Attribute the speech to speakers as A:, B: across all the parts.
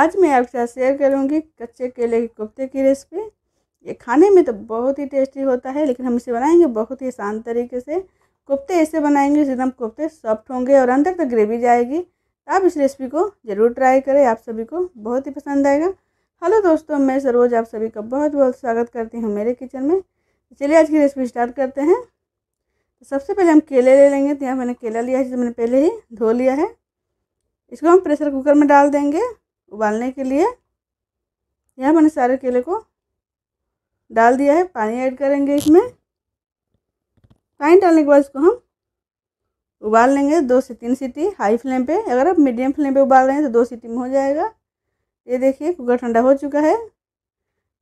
A: आज मैं आपके साथ शेयर करूँगी कच्चे केले के कोफ्ते की रेसिपी ये खाने में तो बहुत ही टेस्टी होता है लेकिन हम इसे बनाएंगे बहुत ही आसान तरीके से कोफ्ते ऐसे बनाएंगे एकदम कोफ्ते सॉफ्ट होंगे और अंदर तक ग्रेवी जाएगी आप इस रेसिपी को ज़रूर ट्राई करें आप सभी को बहुत ही पसंद आएगा हेलो दोस्तों मैं सरोज आप सभी का बहुत बहुत स्वागत करती हूँ मेरे किचन में चलिए आज की रेसिपी स्टार्ट करते हैं तो सबसे पहले हम केले ले लेंगे तो यहाँ मैंने केला लिया है जिसे मैंने पहले ही धो लिया है इसको हम प्रेशर कुकर में डाल देंगे उबालने के लिए यह मैंने सारे केले को डाल दिया है पानी ऐड करेंगे इसमें पानी डालने के बाद इसको हम उबाल लेंगे दो से तीन सीटी हाई फ्लेम पे अगर आप मीडियम फ्लेम पे उबाल रहे हैं तो दो सीटी में हो जाएगा ये देखिए कुकर ठंडा हो चुका है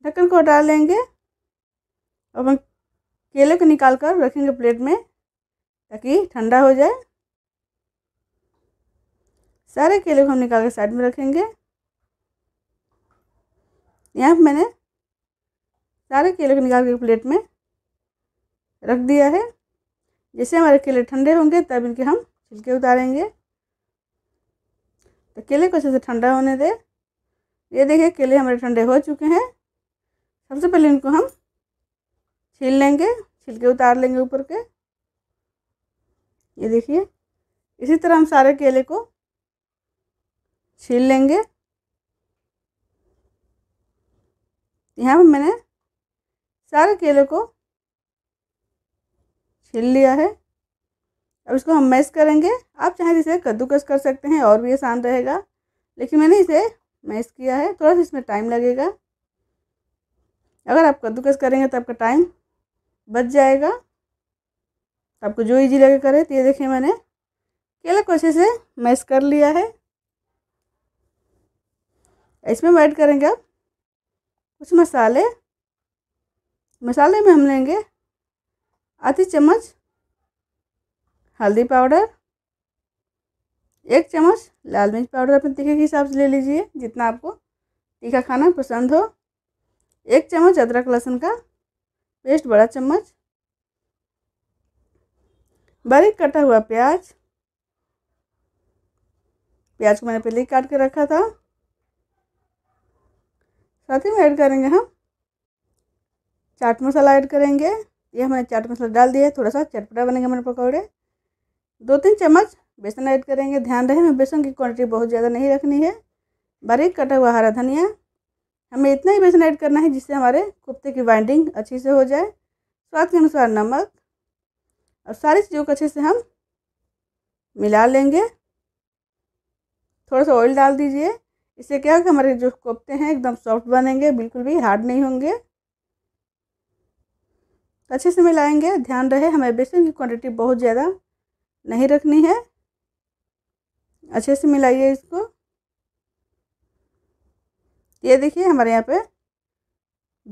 A: ढक्कन को हटा लेंगे अब हम केले को निकाल कर रखेंगे प्लेट में ताकि ठंडा हो जाए सारे केले को हम निकाल कर साइड में रखेंगे यहाँ मैंने सारे केले को निकाल के प्लेट में रख दिया है जैसे हमारे केले ठंडे होंगे तब इनके हम छिलके उतारेंगे तो केले को अच्छे से ठंडा होने दें ये देखिए केले हमारे ठंडे हो चुके हैं सबसे पहले इनको हम छील लेंगे छिलके उतार लेंगे ऊपर के ये देखिए इसी तरह हम सारे केले को छील लेंगे यहाँ पर मैंने सारे केले को छील लिया है अब इसको हम मैश करेंगे आप चाहें तो इसे कद्दूकस कर सकते हैं और भी आसान रहेगा लेकिन मैंने इसे मैश किया है थोड़ा सा इसमें टाइम लगेगा अगर आप कद्दूकस करेंगे तो आपका टाइम बच जाएगा आपको जो इजी लगे करें तो ये देखिए मैंने केले को अच्छे से मैश कर लिया है इसमें ऐड करेंगे आप कुछ मसाले मसाले में हम लेंगे आधी चम्मच हल्दी पाउडर एक चम्मच लाल मिर्च पाउडर अपने तीखे के हिसाब से ले लीजिए जितना आपको तीखा खाना पसंद हो एक चम्मच अदरक लहसुन का पेस्ट बड़ा चम्मच बारीक कटा हुआ प्याज प्याज को मैंने पहले ही काट के रखा था साथ ही में ऐड करेंगे हम चाट मसाला ऐड करेंगे ये हमने चाट मसाला डाल दिया है थोड़ा सा चटपटा बनेंगे हमारे पकौड़े दो तीन चम्मच बेसन ऐड करेंगे ध्यान रहे हमें बेसन की क्वांटिटी बहुत ज़्यादा नहीं रखनी है बारीक कटा हुआ हरा धनिया हमें इतना ही बेसन ऐड करना है जिससे हमारे कोफ्ते की बाइंडिंग अच्छी से हो जाए स्वाद के अनुसार नमक और सारी चीज़ों को अच्छे से हम मिला लेंगे थोड़ा सा ऑयल डाल दीजिए इससे क्या होगा हमारे जो कोफ्ते हैं एकदम सॉफ्ट बनेंगे बिल्कुल भी हार्ड नहीं होंगे अच्छे से मिलाएंगे ध्यान रहे हमें बेसन की क्वांटिटी बहुत ज़्यादा नहीं रखनी है अच्छे से मिलाइए इसको ये देखिए हमारे यहाँ पे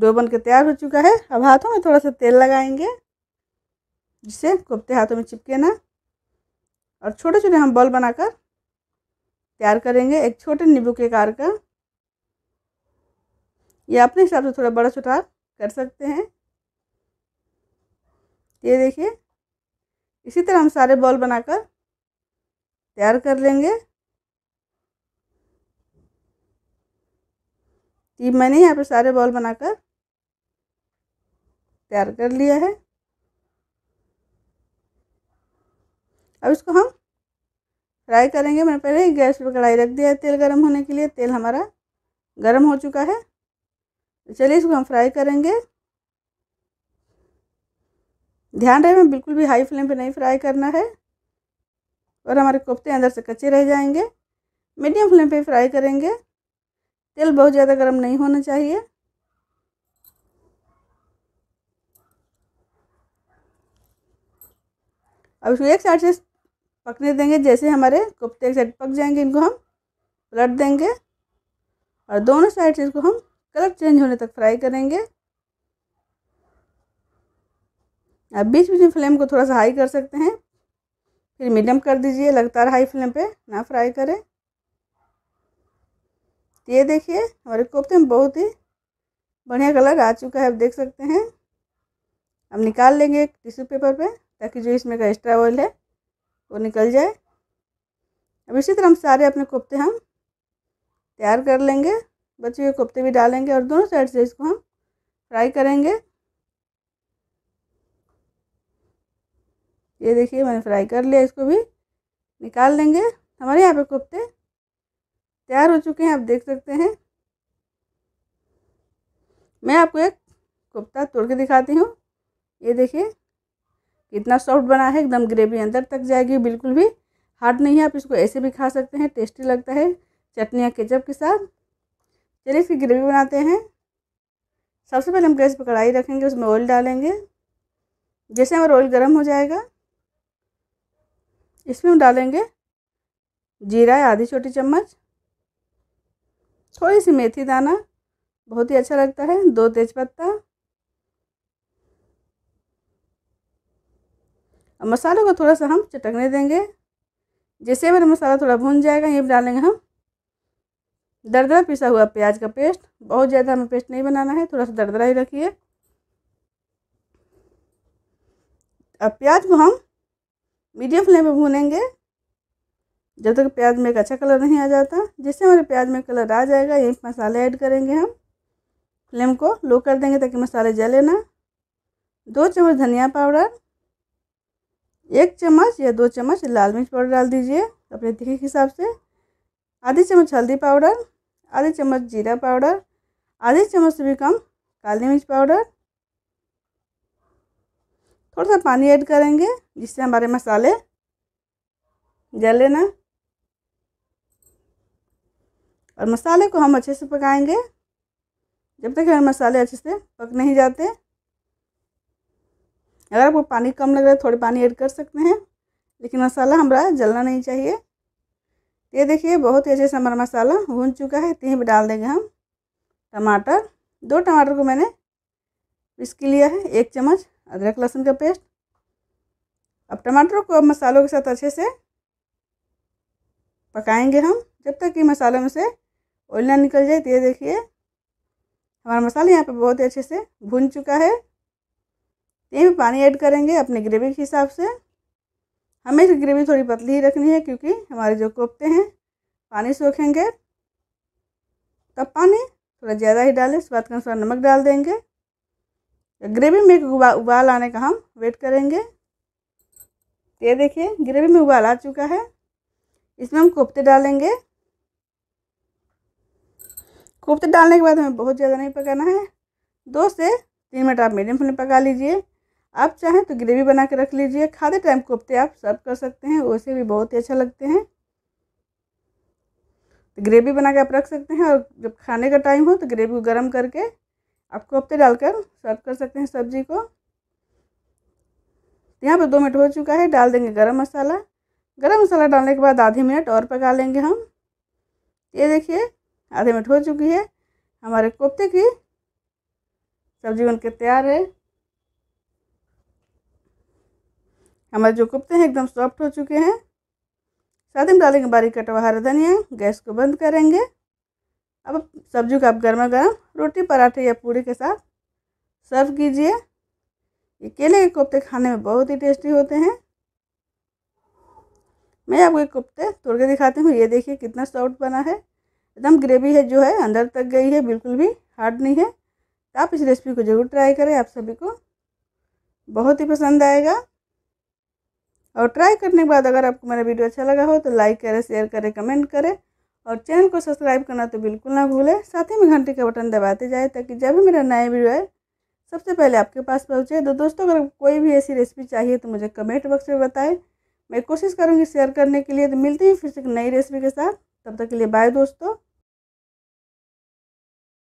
A: डो बन के तैयार हो चुका है अब हाथों में थोड़ा सा तेल लगाएंगे जिससे कोफ्ते हाथों में चिपके ना और छोटे छोटे हम बॉल बनाकर तैयार करेंगे एक छोटे नींबू के आकार का ये अपने हिसाब से थोड़ा बड़ा छोटा कर सकते हैं ये देखिए इसी तरह हम सारे बॉल बनाकर तैयार कर लेंगे ये मैंने यहाँ पर सारे बॉल बनाकर तैयार कर लिया है अब इसको हम फ्राई करेंगे मैंने पहले ही गैस पर कढ़ाई रख दिया है तेल गर्म होने के लिए तेल हमारा गर्म हो चुका है तो चलिए इसको हम फ्राई करेंगे ध्यान रहे मैं बिल्कुल भी हाई फ्लेम पे नहीं फ्राई करना है और हमारे कोफ्ते अंदर से कच्चे रह जाएंगे मीडियम फ्लेम पे फ्राई करेंगे तेल बहुत ज़्यादा गर्म नहीं होना चाहिए अब इसको एक साइड से पकने देंगे जैसे हमारे कोफ्ते एक साइड पक जाएंगे इनको हम पलट देंगे और दोनों साइड से इसको हम कलर चेंज होने तक फ्राई करेंगे अब बीच बीच में फ्लेम को थोड़ा सा हाई कर सकते हैं फिर मीडियम कर दीजिए लगातार हाई फ्लेम पे ना फ्राई करें तो ये देखिए हमारे कोफ्ते में बहुत ही बढ़िया कलर आ चुका है आप देख सकते हैं अब निकाल लेंगे टिश्यू पेपर पे ताकि जो इसमें का एक्स्ट्रा ऑयल है वो निकल जाए अब इसी तरह हम सारे अपने कोफ्ते हम तैयार कर लेंगे बचे हुए कोफ्ते भी डालेंगे और दोनों साइड से इसको हम फ्राई करेंगे ये देखिए मैंने फ्राई कर लिया इसको भी निकाल लेंगे हमारे यहाँ पे कोफ्ते तैयार हो चुके हैं आप देख सकते हैं मैं आपको एक कोफ्ता तोड़ के दिखाती हूँ ये देखिए कितना सॉफ्ट बना है एकदम ग्रेवी अंदर तक जाएगी बिल्कुल भी हार्ड नहीं है आप इसको ऐसे भी खा सकते हैं टेस्टी लगता है चटनी या केचप के साथ चलिए इसकी ग्रेवी बनाते हैं सबसे पहले हम गैस पर कढ़ाई रखेंगे उसमें ऑयल डालेंगे जैसे हमारा ऑयल गर्म हो जाएगा इसमें हम डालेंगे जीरा आधी छोटी चम्मच थोड़ी सी मेथी दाना बहुत ही अच्छा लगता है दो तेज़पत्ता अब मसालों को थोड़ा सा हम चटकने देंगे जैसे हमारा मसाला थोड़ा भुन जाएगा ये डालेंगे हम दरदरा पिसा हुआ प्याज का पेस्ट बहुत ज़्यादा हमें पेस्ट नहीं बनाना है थोड़ा सा दरदरा ही रखिए अब प्याज को हम मीडियम फ्लेम पर भूनेंगे जब तक प्याज में एक अच्छा कलर नहीं आ जाता जैसे हमारे प्याज में कलर आ जाएगा यही मसाले ऐड करेंगे हम फ्लेम को लो कर देंगे ताकि मसाले जले ना दो चम्मच धनिया पाउडर एक चम्मच या दो चम्मच लाल मिर्च पाउडर डाल दीजिए अपने तीखे के हिसाब से आधी चम्मच हल्दी पाउडर आधी चम्मच जीरा पाउडर आधी चम्मच से भी कम काली मिर्च पाउडर थोड़ा सा पानी ऐड करेंगे जिससे हमारे मसाले जल लेना और मसाले को हम अच्छे से पकाएंगे जब तक हमारे मसाले अच्छे से पक नहीं जाते अगर आपको पानी कम लग रहा है थोड़े पानी ऐड कर सकते हैं लेकिन मसाला हमारा जलना नहीं चाहिए ये देखिए बहुत ही अच्छे से हमारा मसाला भून चुका है इतनी भी डाल देंगे हम टमाटर दो टमाटर को मैंने इसके लिया है एक चम्मच अदरक लहसुन का पेस्ट अब टमाटरों को अब मसालों के साथ अच्छे से पकाएंगे हम जब तक कि मसालों में से ऑयल ना निकल जाए तो ये देखिए हमारा मसाला यहाँ पे बहुत ही अच्छे से भून चुका है यहीं भी पानी ऐड करेंगे अपने ग्रेवी के हिसाब से हमें तो ग्रेवी थोड़ी पतली ही रखनी है क्योंकि हमारे जो कोफ्ते हैं पानी सोखेंगे तब पानी थोड़ा ज़्यादा ही डालें स्वाद के अनुसार नमक डाल देंगे ग्रेवी में उबाल आने का हम वेट करेंगे ये देखिए ग्रेवी में उबाल आ चुका है इसमें हम कोफ्ते डालेंगे कोफ्ते डालने के बाद हमें बहुत ज़्यादा नहीं पकाना है दो से तीन मिनट आप मीडियम फ्लेम पका लीजिए आप चाहें तो ग्रेवी बना के रख लीजिए खाते टाइम कोफ्ते आप सर्व कर सकते हैं वैसे भी बहुत ही अच्छा लगते हैं तो ग्रेवी बना के आप रख सकते हैं और जब खाने का टाइम हो तो ग्रेवी को गर्म करके आप कोफ्ते डालकर सर्व कर सकते हैं सब्जी को तो यहाँ पर दो मिनट हो चुका है डाल देंगे गर्म मसाला गर्म मसाला डालने के बाद आधे मिनट और पका लेंगे हम ये देखिए आधे मिनट हो चुकी है हमारे कोफ्ते की सब्जी बनकर तैयार है हमारे जो कोफ्ते हैं एकदम सॉफ्ट हो चुके हैं साथ ही हम डालेंगे बारीक कटवा हरा धनिया गैस को बंद करेंगे अब सब्जी को आप गर्मा गर्म रोटी पराठे या पूड़ी के साथ सर्व कीजिए ये केले के कोफ्ते खाने में बहुत ही टेस्टी होते हैं मैं आपको ये कोफ्ते तोड़ के दिखाती हूँ ये देखिए कितना सॉफ्ट बना है एकदम ग्रेवी है जो है अंदर तक गई है बिल्कुल भी हार्ड नहीं है तो आप इस रेसिपी को ज़रूर ट्राई करें आप सभी को बहुत ही पसंद आएगा और ट्राई करने के बाद अगर आपको मेरा वीडियो अच्छा लगा हो तो लाइक करें शेयर करें कमेंट करें और चैनल को सब्सक्राइब करना तो बिल्कुल ना भूलें साथ ही में घंटे का बटन दबाते जाए ताकि जब भी मेरा नया वीडियो आए सबसे पहले आपके पास पहुँचे तो दोस्तों अगर कोई भी ऐसी रेसिपी चाहिए तो मुझे कमेंट बॉक्स में बताएं मैं कोशिश करूँगी शेयर करने के लिए तो मिलती हूँ फिर से एक नई रेसिपी के साथ तब तक के लिए बाय दोस्तों